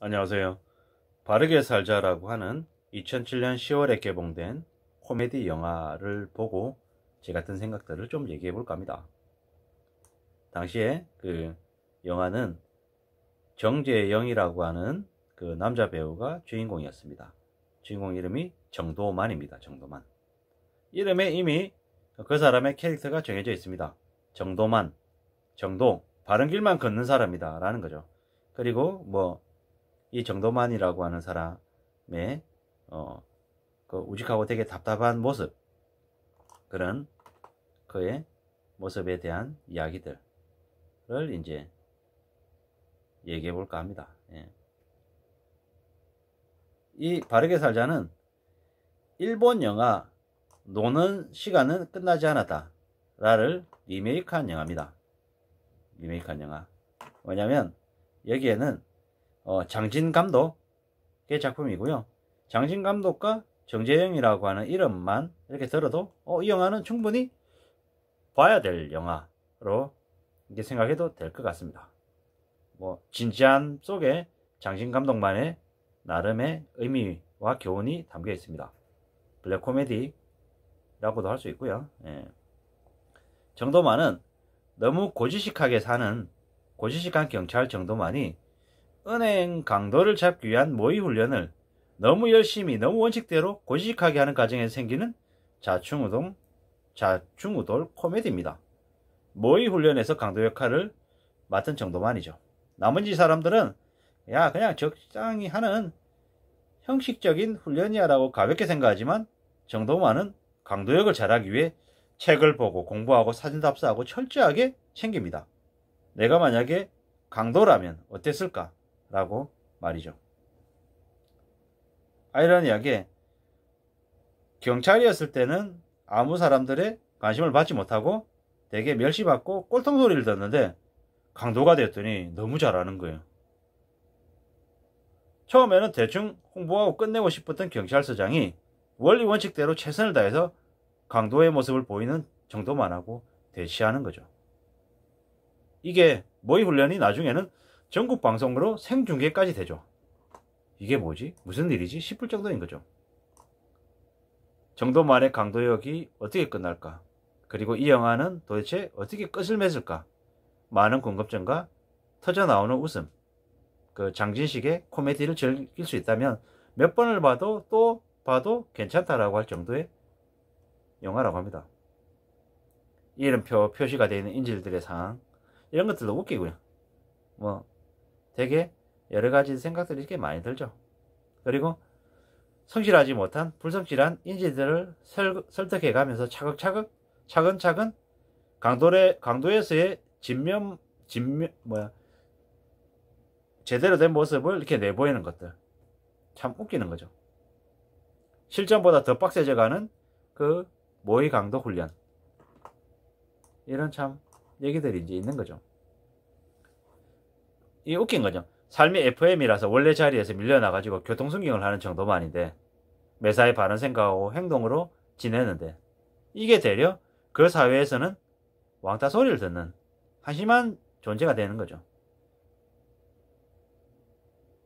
안녕하세요. 바르게 살자라고 하는 2007년 10월에 개봉된 코미디 영화를 보고 제 같은 생각들을 좀 얘기해 볼까 합니다. 당시에 그 영화는 정재영이라고 하는 그 남자 배우가 주인공이었습니다. 주인공 이름이 정도만입니다. 정도만. 이름에 이미 그 사람의 캐릭터가 정해져 있습니다. 정도만, 정도, 바른 길만 걷는 사람이다. 라는 거죠. 그리고 뭐이 정도만이라고 하는 사람의 어, 그 우직하고 되게 답답한 모습 그런 그의 모습에 대한 이야기들을 이제 얘기해 볼까 합니다. 예. 이 바르게 살자는 일본 영화 노는 시간은 끝나지 않았다 라를 리메이크한 영화입니다. 리메이크한 영화. 뭐냐면 여기에는 어, 장진 감독의 작품이고요. 장진 감독과 정재영이라고 하는 이름만 이렇게 들어도 어, 이 영화는 충분히 봐야 될 영화로 이렇게 생각해도 될 것 같습니다. 뭐 진지한 속에 장진 감독만의 나름의 의미와 교훈이 담겨 있습니다. 블랙 코미디라고도 할 수 있고요. 예. 정도만은 너무 고지식하게 사는 고지식한 경찰 정도만이 은행 강도를 잡기 위한 모의 훈련을 너무 열심히 너무 원칙대로 고지식하게 하는 과정에서 생기는 자충우동, 자충우돌 코미디입니다. 모의 훈련에서 강도 역할을 맡은 정도만이죠. 나머지 사람들은 야 그냥 적당히 하는 형식적인 훈련이야 라고 가볍게 생각하지만 정도만은 강도 역을 잘하기 위해 책을 보고 공부하고 사진 답사하고 철저하게 챙깁니다. 내가 만약에 강도라면 어땠을까? 라고 말이죠. 아이러니하게 경찰이었을 때는 아무 사람들의 관심을 받지 못하고 되게 멸시받고 꼴통 소리를 듣는데 강도가 됐더니 너무 잘하는 거예요. 처음에는 대충 홍보하고 끝내고 싶었던 경찰서장이 원리 원칙대로 최선을 다해서 강도의 모습을 보이는 정도만 하고 대시하는 거죠. 이게 모의 훈련이 나중에는 전국 방송으로 생중계까지 되죠. 이게 뭐지? 무슨 일이지? 싶을 정도인 거죠. 정도 만의 강도역이 어떻게 끝날까? 그리고 이 영화는 도대체 어떻게 끝을 맺을까? 많은 궁금증과 터져나오는 웃음, 그 장진식의 코미디를 즐길 수 있다면 몇 번을 봐도 또 봐도 괜찮다라고 할 정도의 영화라고 합니다. 이름표 표시가 되어 있는 인질들의 상황 이런 것들도 웃기고요. 뭐 되게 여러 가지 생각들이 이 많이 들죠. 그리고 성실하지 못한 불성실한 인재들을 설득해 가면서 차근차근 차근차근 강도의 강도에서의 진면 진면 뭐야 제대로 된 모습을 이렇게 내보이는 것들 참 웃기는 거죠. 실전보다 더 빡세져가는 그 모의 강도 훈련 이런 참 얘기들이 이제 있는 거죠. 이게 웃긴 거죠. 삶이 FM이라서 원래 자리에서 밀려나가지고 교통순경을 하는 정도만 아닌데 매사에 바른 생각하고 행동으로 지내는데 이게 되려 그 사회에서는 왕따 소리를 듣는 한심한 존재가 되는 거죠.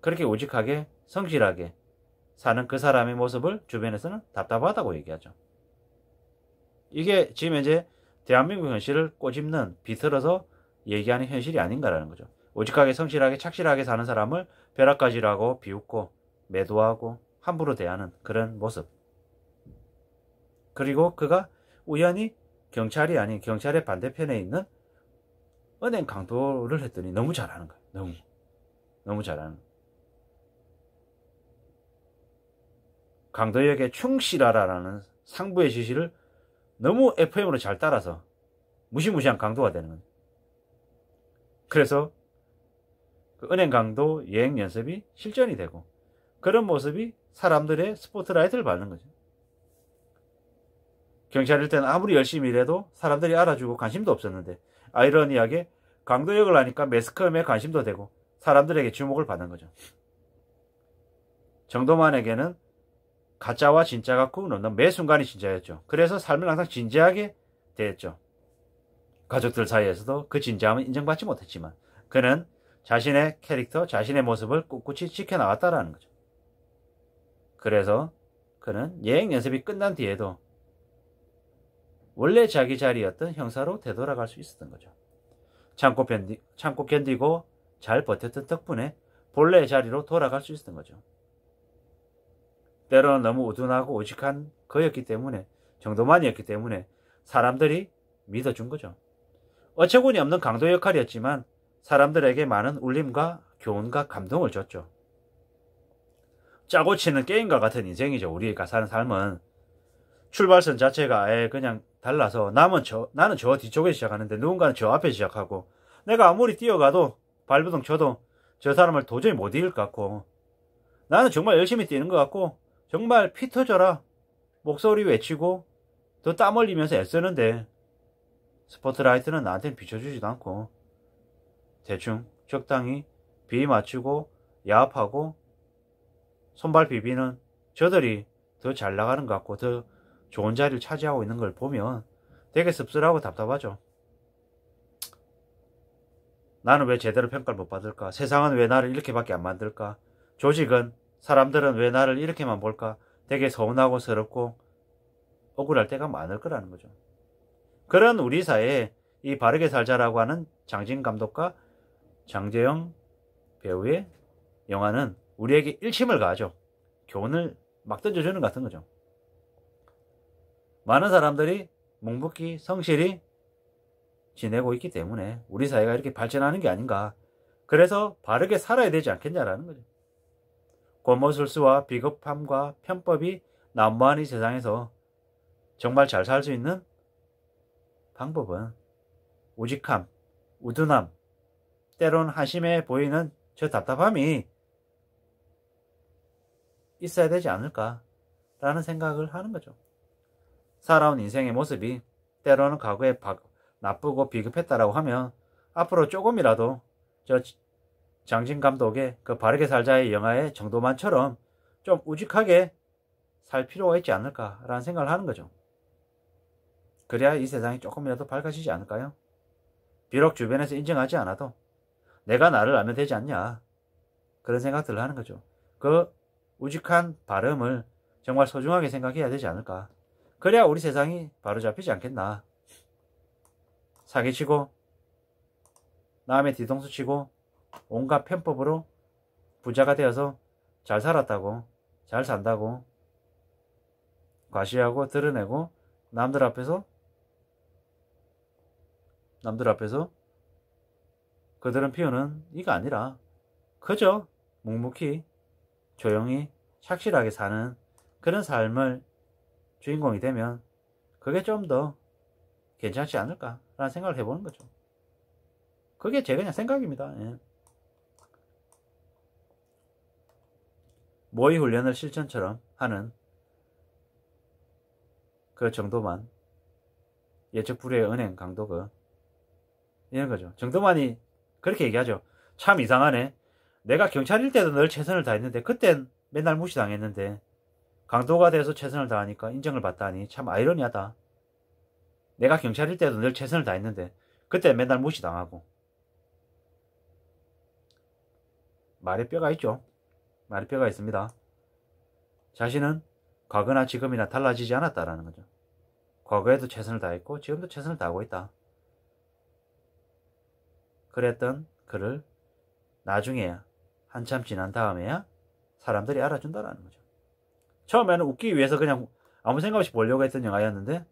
그렇게 우직하게 성실하게 사는 그 사람의 모습을 주변에서는 답답하다고 얘기하죠. 이게 지금 현재 대한민국 현실을 꼬집는 비틀어서 얘기하는 현실이 아닌가라는 거죠. 오직하게 성실하게 착실하게 사는 사람을 벼락가지라고 비웃고 매도하고 함부로 대하는 그런 모습. 그리고 그가 우연히 경찰이 아닌 경찰의 반대편에 있는 은행 강도를 했더니 너무 잘하는 거야. 너무. 너무 잘하는 거야. 강도에 충실하라라는 상부의 지시를 너무 FM으로 잘 따라서 무시무시한 강도가 되는 거예요. 그래서 그 은행 강도 여행 연습이 실전이 되고 그런 모습이 사람들의 스포트라이트를 받는 거죠. 경찰일 때는 아무리 열심히 일해도 사람들이 알아주고 관심도 없었는데 아이러니하게 강도역을 하니까 매스컴에 관심도 되고 사람들에게 주목을 받는 거죠. 정도만에게는 가짜와 진짜가 구놓는매 순간이 진짜였죠. 그래서 삶을 항상 진지하게 대했죠. 가족들 사이에서도 그 진지함은 인정받지 못했지만 그는 자신의 캐릭터, 자신의 모습을 꿋꿋이 지켜나갔다라는 거죠. 그래서 그는 예행 연습이 끝난 뒤에도 원래 자기 자리였던 형사로 되돌아갈 수 있었던 거죠. 참고, 견디, 참고 견디고 잘 버텼던 덕분에 본래 자리로 돌아갈 수 있었던 거죠. 때로는 너무 우둔하고 오직한 거였기 때문에 정도만이었기 때문에 사람들이 믿어준 거죠. 어처구니 없는 강도 역할이었지만 사람들에게 많은 울림과 교훈과 감동을 줬죠. 짜고 치는 게임과 같은 인생이죠. 우리가 사는 삶은 출발선 자체가 아예 그냥 달라서 남은 저, 나는 저 뒤쪽에 시작하는데 누군가는 저 앞에 시작하고 내가 아무리 뛰어가도 발부동 쳐도 저 사람을 도저히 못 이길 것 같고 나는 정말 열심히 뛰는 것 같고 정말 피 터져라 목소리 외치고 또 땀 흘리면서 애쓰는데 스포트라이트는 나한테 비춰주지도 않고 대충 적당히 비 맞추고 야합하고 손발 비비는 저들이 더 잘 나가는 것 같고 더 좋은 자리를 차지하고 있는 걸 보면 되게 씁쓸하고 답답하죠. 나는 왜 제대로 평가를 못 받을까? 세상은 왜 나를 이렇게밖에 안 만들까? 조직은 사람들은 왜 나를 이렇게만 볼까? 되게 서운하고 서럽고 억울할 때가 많을 거라는 거죠. 그런 우리 사회에 이 바르게 살자라고 하는 장진 감독과 장재영 배우의 영화는 우리에게 일침을 가하죠. 교훈을 막 던져주는 같은 거죠. 많은 사람들이 묵묵히 성실히 지내고 있기 때문에 우리 사회가 이렇게 발전하는 게 아닌가. 그래서 바르게 살아야 되지 않겠냐라는 거죠. 고모술수와 비겁함과 편법이 난무하는 세상에서 정말 잘 살 수 있는 방법은 우직함, 우둔함, 때론 한심해 보이는 저 답답함이 있어야 되지 않을까라는 생각을 하는 거죠. 살아온 인생의 모습이 때로는 과거에 바, 나쁘고 비급했다라고 하면 앞으로 조금이라도 저 장진 감독의 그 바르게 살자의 영화의 정도만처럼 좀 우직하게 살 필요가 있지 않을까라는 생각을 하는 거죠. 그래야 이 세상이 조금이라도 밝아지지 않을까요? 비록 주변에서 인정하지 않아도 내가 나를 알면 되지 않냐. 그런 생각들을 하는 거죠. 그 우직한 발음을 정말 소중하게 생각해야 되지 않을까. 그래야 우리 세상이 바로잡히지 않겠나. 사기치고 남의 뒤통수 치고 온갖 편법으로 부자가 되어서 잘 살았다고 잘 산다고 과시하고 드러내고 남들 앞에서 남들 앞에서 그들은 피우는 이가 아니라 그저 묵묵히 조용히 착실하게 사는 그런 삶을 주인공이 되면 그게 좀 더 괜찮지 않을까라는 생각을 해보는 거죠. 그게 제 그냥 생각입니다. 예. 모의 훈련을 실천처럼 하는 그 정도만 예측 불의 은행 강도가 이런 거죠. 정도만이 그렇게 얘기하죠. 참 이상하네. 내가 경찰일 때도 늘 최선을 다했는데 그땐 맨날 무시당했는데 강도가 돼서 최선을 다하니까 인정을 받다니 참 아이러니하다. 내가 경찰일 때도 늘 최선을 다했는데 그때 맨날 무시당하고 말에 뼈가 있죠. 말에 뼈가 있습니다. 자신은 과거나 지금이나 달라지지 않았다라는 거죠. 과거에도 최선을 다했고 지금도 최선을 다하고 있다. 그랬던 그를 나중에야 한참 지난 다음에야 사람들이 알아준다라는 거죠. 처음에는 웃기 위해서 그냥 아무 생각 없이 보려고 했던 영화였는데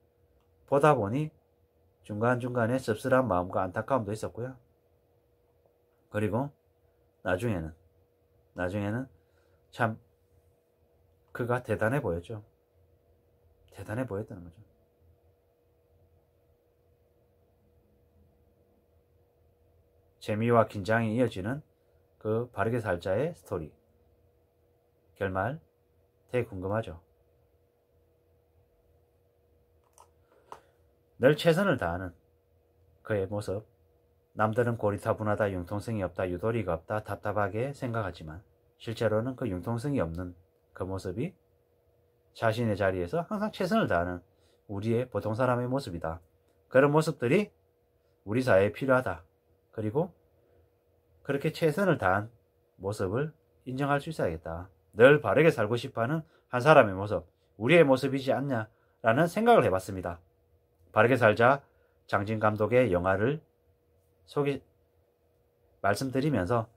보다 보니 중간중간에 씁쓸한 마음과 안타까움도 있었고요. 그리고 나중에는 나중에는 참 그가 대단해 보였죠. 대단해 보였다는 거죠. 재미와 긴장이 이어지는 그 바르게 살자의 스토리 결말 되게 궁금하죠. 늘 최선을 다하는 그의 모습 남들은 고리타분하다 융통성이 없다 유도리가 없다 답답하게 생각하지만 실제로는 그 융통성이 없는 그 모습이 자신의 자리에서 항상 최선을 다하는 우리의 보통 사람의 모습이다. 그런 모습들이 우리 사회에 필요하다. 그리고 그렇게 최선을 다한 모습을 인정할 수 있어야겠다. 늘 바르게 살고 싶어하는 한 사람의 모습, 우리의 모습이지 않냐라는 생각을 해봤습니다. 바르게 살자 장진 감독의 영화를 소개 말씀드리면서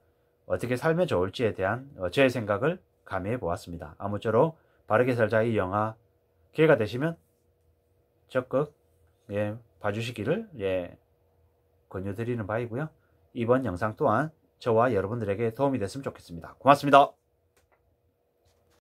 어떻게 살면 좋을지에 대한 어, 제 생각을 가미해 보았습니다. 아무쪼록 바르게 살자 이 영화 기회가 되시면 적극 예, 봐주시기를 예, 권유드리는 바이고요. 이번 영상 또한 저와 여러분들에게 도움이 됐으면 좋겠습니다. 고맙습니다.